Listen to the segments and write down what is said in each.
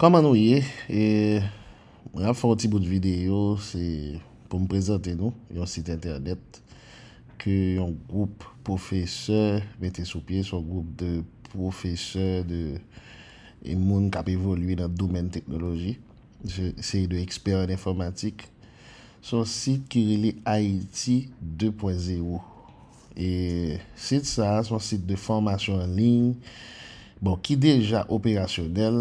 Koman nou ye, e mwen ap faw ti bout videyo, se pou m prezante nou, yon sit internet, ke yon group profeseur, mette sou pie, son group de profeseur de e moun kap evoluye nan domen teknoloji, se yi de eksperyant informatik, son sit ki rele AIT 2.0. E sit sa, son sit de fomasyon en ligne, Bon, ki deja operasyonel,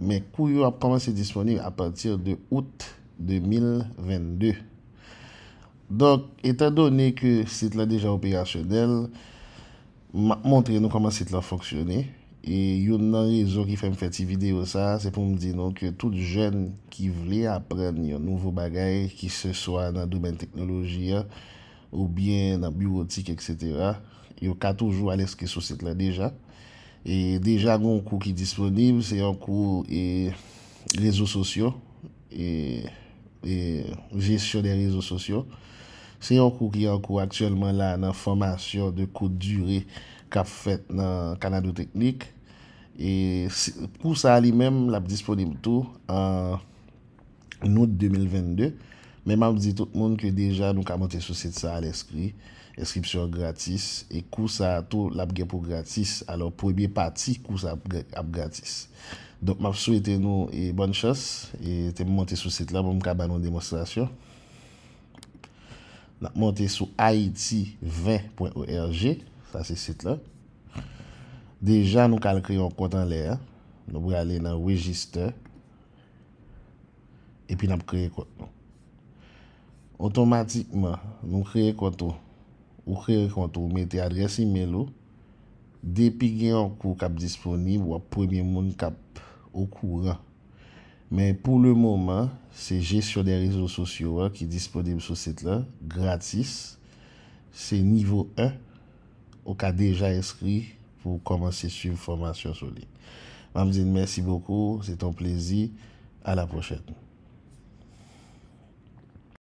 men kou yo a pwaman se disponib a patir de out 2022. Donk, etan donen ke se te la deja operasyonel, montren nou koman se te la foksyonel. E yon nan rezo ki fèm fèti video sa, se pou m di nou ke tout jen ki vle apren yo nouvo bagay ki se soa nan doumen teknoloji ya ou bien nan biotik, etc. Yo ka toujou aleske sou se te la deja. E deja goun kou ki disponib, se yon kou e rezo sosyo, e jesyo e de rezo sosyo. Se yon kou ki yon kou aksyelman la nan formasyon de kou dure kap fet nan Kanadu Teknik. E pou sa li men, lap disponib tou an Oud 2022. Men m ap di tout moun ke deja nou ka monte sou set sa al eskri, eskripsyon gratis, e kou sa tou labge pou gratis, alo pou ebi pati kou sa ap gratis. Donk m ap sou ete nou e bon chos, ete m monte sou set la pou m ka banon demonstrasyon. Mante sou haiti20.org, sa se set la. Deja nou kal kreyo kontan le, nou pou ale nan register, epi nap kreyo kontan nou. otomatikman nou kreye konto ou kreye konto ou mete adresi me lo, depi gen an kou kap disponib ou ap premye moun kap okouran. Men pou le mouman, se jesyon de rizou sosyo wak ki disponib sou set la gratis, se nivou an ou ka deja eskri pou komanse sub formasyon soli. Mamdine, mersi boko, se ton plezi, ala pochet nou.